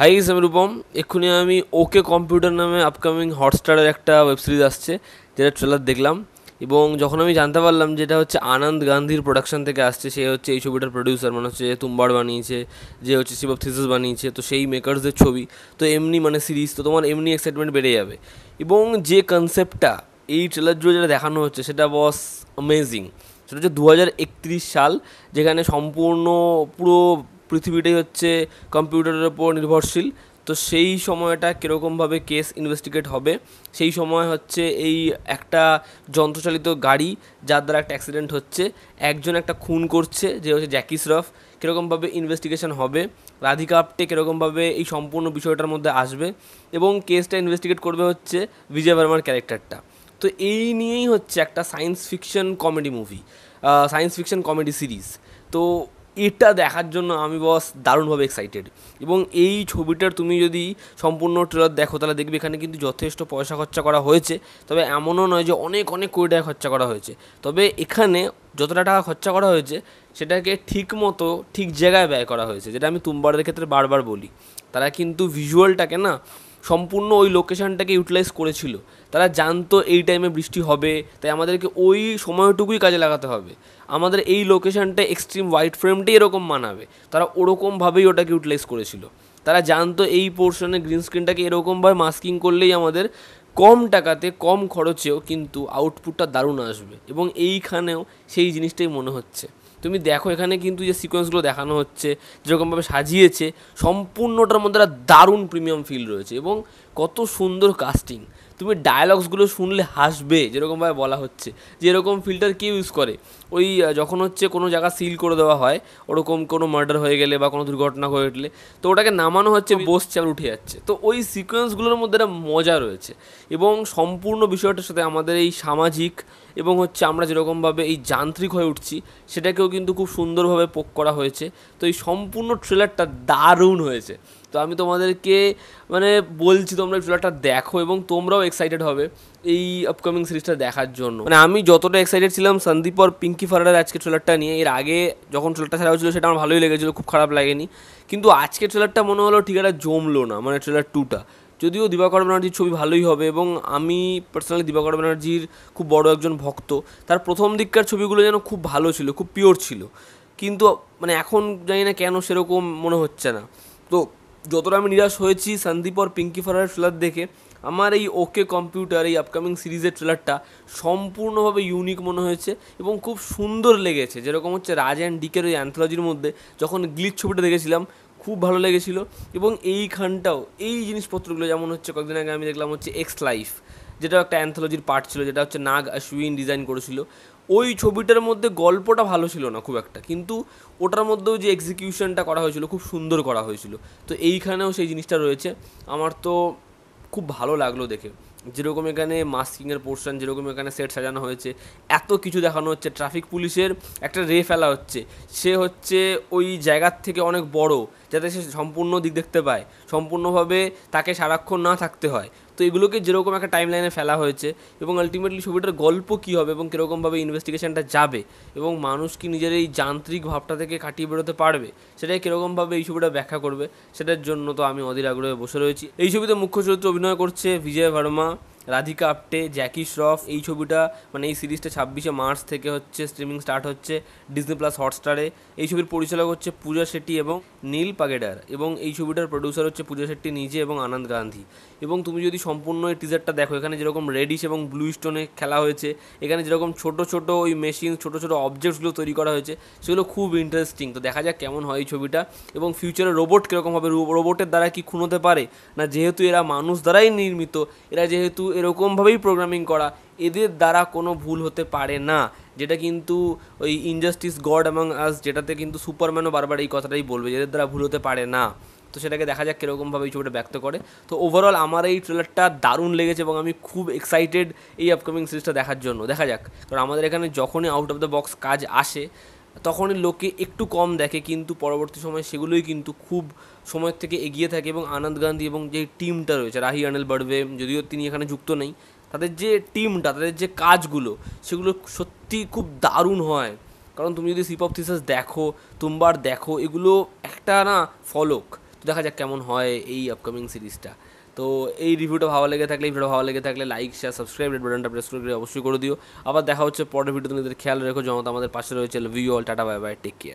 high ইস আমি রূপম এক্ষুনি আমি ওকে কম্পিউটার নামে আপকামিং হটস্টারের একটা ওয়েব সিরিজ আসছে যেটা ট্রেলার দেখলাম এবং যখন আমি জানতে পারলাম যেটা হচ্ছে আনন্দ গান্ধীর প্রোডাকশন থেকে আসছে সে হচ্ছে এই ছবিটার প্রডিউসার মানে হচ্ছে তুম্বার বানিয়েছে যে হচ্ছে শিব অফ থিসিস বানিয়েছে তো সেই মেকার্সদের ছবি তো এমনি মানে সিরিজ তো তোমার এমনি এক্সাইটমেন্ট বেড়ে যাবে এবং যে কনসেপ্টটা এই ট্রেলার জুড়ে যেটা দেখানো হচ্ছে সেটা বস অ্যামেজিং সেটা হচ্ছে দু সাল যেখানে সম্পূর্ণ পুরো পৃথিবীটাই হচ্ছে কম্পিউটারের ওপর নির্ভরশীল তো সেই সময়টা কীরকমভাবে কেস ইনভেস্টিগেট হবে সেই সময় হচ্ছে এই একটা যন্ত্রচালিত গাড়ি যার দ্বারা একটা অ্যাক্সিডেন্ট হচ্ছে একজন একটা খুন করছে যে হচ্ছে জ্যাকি শ্রফ কীরকমভাবে ইনভেস্টিগেশন হবে রাধিকা আপটে কীরকমভাবে এই সম্পূর্ণ বিষয়টার মধ্যে আসবে এবং কেসটা ইনভেস্টিগেট করবে হচ্ছে বিজয় বর্মার ক্যারেক্টারটা তো এই নিয়েই হচ্ছে একটা science fiction comedy movie science fiction comedy series তো এটা দেখার জন্য আমি বস দারুণভাবে এক্সাইটেড এবং এই ছবিটার তুমি যদি সম্পূর্ণ ট্রেলার দেখো তাহলে দেখবে এখানে কিন্তু যথেষ্ট পয়সা খরচা করা হয়েছে তবে এমনও নয় যে অনেক অনেক কোটি টাকা খরচা করা হয়েছে তবে এখানে যতটা টাকা খরচা করা হয়েছে সেটাকে ঠিক মতো ঠিক জায়গায় ব্যয় করা হয়েছে যেটা আমি তুমবারের ক্ষেত্রে বারবার বলি তারা কিন্তু ভিজুয়ালটাকে না সম্পূর্ণ ওই লোকেশানটাকে ইউটিলাইজ করেছিল তারা জানতো এই টাইমে বৃষ্টি হবে তাই আমাদেরকে ওই সময়টুকুই কাজে লাগাতে হবে আমাদের এই লোকেশানটা এক্সট্রিম হোয়াইট ফ্রেমটাই এরকম মানাবে তারা ওরকমভাবেই ওটাকে ইউটিলাইজ করেছিল তারা জানতো এই পোর্শনে গ্রিন স্ক্রিনটাকে এরকমভাবে মাস্কিং করলেই আমাদের কম টাকাতে কম খরচেও কিন্তু আউটপুটটা দারুণ আসবে এবং এইখানেও সেই জিনিসটাই মনে হচ্ছে তুমি দেখো এখানে কিন্তু যে সিকোয়েন্সগুলো দেখানো হচ্ছে যেরকমভাবে সাজিয়েছে সম্পূর্ণটার মধ্যে একটা দারুণ প্রিমিয়াম ফিল রয়েছে এবং কত সুন্দর কাস্টিং তুমি ডায়ালগসগুলো শুনলে হাসবে যেরকমভাবে বলা হচ্ছে যে এরকম ফিল্টার কেউ ইউজ করে ওই যখন হচ্ছে কোনো জায়গা সিল করে দেওয়া হয় ওরকম কোনো মার্ডার হয়ে গেলে বা কোনো দুর্ঘটনা হয়ে উঠলে তো ওটাকে নামানো হচ্ছে বসছে আর উঠে যাচ্ছে তো ওই সিকোয়েন্সগুলোর মধ্যে একটা মজা রয়েছে এবং সম্পূর্ণ বিষয়টার সাথে আমাদের এই সামাজিক এবং হচ্ছে আমরা যেরকমভাবে এই যান্ত্রিক হয়ে উঠছি সেটাকেও কিন্তু খুব সুন্দরভাবে পোক করা হয়েছে তো এই সম্পূর্ণ ট্রেলারটা দারুণ হয়েছে তো আমি তোমাদেরকে মানে বলছি তোমরা ট্রেলারটা দেখো এবং তোমরাও এক্সাইটেড হবে এই আপকামিং সিরিজটা দেখার জন্য মানে আমি যতটা এক্সাইটেড ছিলাম সন্দীপ আর পিঙ্কি ফারার আজকে ট্রেলারটা নিয়ে এর আগে যখন ট্রেলারটা ছাড়া হয়েছিল সেটা আমার ভালোই লেগেছিলো খুব খারাপ লাগেনি কিন্তু আজকে ট্রেলারটা মনে হলো ঠিক একটা জমলো না মানে ট্রেলার টুটা যদিও দিবাকর ব্যানার্জির ছবি ভালোই হবে এবং আমি পার্সোনালি দিবাকর ব্যানার্জির খুব বড় একজন ভক্ত তার প্রথম দিককার ছবিগুলো যেন খুব ভালো ছিল খুব পিওর ছিল কিন্তু মানে এখন জানি না কেন সেরকম মনে হচ্ছে না তো যতটা আমি নিরাশ হয়েছি সন্দীপ আর পিঙ্কি ফারার ট্রেলার দেখে আমার এই ওকে কম্পিউটার এই আপকামিং সিরিজের ট্রেলারটা সম্পূর্ণভাবে ইউনিক মনে হয়েছে এবং খুব সুন্দর লেগেছে যেরকম হচ্ছে রাজ অ্যান্ড ডিকের ওই অ্যান্থোলজির মধ্যে যখন গ্লিচ ছবিটা দেখেছিলাম খুব ভালো লেগেছিলো এবং এইখানটাও এই জিনিসপত্রগুলো যেমন হচ্ছে কয়েকদিন আগে আমি দেখলাম হচ্ছে এক্স লাইফ যেটা একটা অ্যান্থোলজির পার্ট ছিল যেটা হচ্ছে নাগ অশ্বিন ডিজাইন করেছিল ওই ছবিটার মধ্যে গল্পটা ভালো ছিল না খুব একটা কিন্তু ওটার মধ্যেও যে এক্সিকিউশনটা করা হয়েছিল খুব সুন্দর করা হয়েছিল তো এইখানেও সেই জিনিসটা রয়েছে আমার তো খুব ভালো লাগলো দেখে যেরকম এখানে মাস্কিংয়ের পোর্শন যেরকম এখানে সেট সাজানো হয়েছে এত কিছু দেখানো হচ্ছে ট্রাফিক পুলিশের একটা রে ফেলা হচ্ছে সে হচ্ছে ওই জায়গার থেকে অনেক বড় যাতে সে সম্পূর্ণ দিক দেখতে পায় সম্পূর্ণভাবে তাকে সারাক্ষণ না থাকতে হয় তো এগুলোকে যেরকম একটা টাইম লাইনে ফেলা হয়েছে এবং আলটিমেটলি ছবিটার গল্প কী হবে এবং কীরকমভাবে ইনভেস্টিগেশনটা যাবে এবং মানুষ কি নিজের এই যান্ত্রিক ভাবটা থেকে কাটিয়ে বেরোতে পারবে সেটাই কীরকমভাবে এই ছবিটা ব্যাখ্যা করবে সেটার জন্য তো আমি অধীর আগ্রহে বসে রয়েছি এই ছবিতে মুখ্য চরিত্র অভিনয় করছে বিজয় ভার্মা রাধিকা আপ্টে জ্যাকি শ্রফ এই ছবিটা মানে এই সিরিজটা ছাব্বিশে মার্চ থেকে হচ্ছে স্ট্রিমিং স্টার্ট হচ্ছে ডিজনি প্লাস হটস্টারে এই ছবির পরিচালক হচ্ছে পূজা শেট্টি এবং নীল পাগেডার এবং এই ছবিটার প্রডিউসার হচ্ছে পূজা শেট্টি নিজে এবং আনন্দ গান্ধী এবং তুমি যদি সম্পূর্ণ এই টিজারটা দেখো এখানে যেরকম রেডিশ এবং ব্লু স্টোনে খেলা হয়েছে এখানে যেরকম ছোট ছোট ওই মেশিন ছোট ছোট অবজেক্টসগুলো তৈরি করা হয়েছে সেগুলো খুব ইন্টারেস্টিং তো দেখা যাক কেমন হয় এই ছবিটা এবং ফিউচারে রোবট কীরকম হবে রোবটের দ্বারা কি খুন হতে পারে না যেহেতু এরা মানুষ দ্বারাই নির্মিত এরা যেহেতু এরকমভাবেই প্রোগ্রামিং করা এদের দ্বারা কোনো ভুল হতে পারে না যেটা কিন্তু ওই ইনজাস্টিস গড এবং আস যেটাতে কিন্তু সুপারম্যানও বারবার এই কথাটাই বলবে এদের দ্বারা ভুল হতে পারে না তো সেটাকে দেখা যাক কীরকমভাবে এই ছবিটা ব্যক্ত করে তো ওভারঅল আমার এই ট্রেলারটা দারুণ লেগেছে এবং আমি খুব এক্সাইটেড এই আপকামিং সিরিজটা দেখার জন্য দেখা যাক কারণ আমাদের এখানে যখনই আউট অফ দ্য বক্স কাজ আসে তখনই লোকে একটু কম দেখে কিন্তু পরবর্তী সময় সেগুলোই কিন্তু খুব সময়ের থেকে এগিয়ে থাকে এবং আনন্দ গান্ধী এবং যে টিমটা রয়েছে রাহি আনেল বাড়বে যদিও তিনি এখানে যুক্ত নেই তাদের যে টিমটা তাদের যে কাজগুলো সেগুলো সত্যি খুব দারুণ হয় কারণ তুমি যদি সিপ অফ থিসাস দেখো তুমবার দেখো এগুলো একটা না ফলক দেখা যাক কেমন হয় এই আপকামিং সিরিজটা তো এই রিভিউটা ভালো লেগে থাকলে ভিডিও ভালো লেগে থাকলে লাইক শেয়ার সাবস্ক্রাইব রেড বাটনটা প্রেস করে অবশ্যই করে দিও আবার দেখা হচ্ছে পরের ভিডিও তোমাদের খেয়াল রেখো জনতা আমাদের পাশে রয়েছে view all tata bye bye take care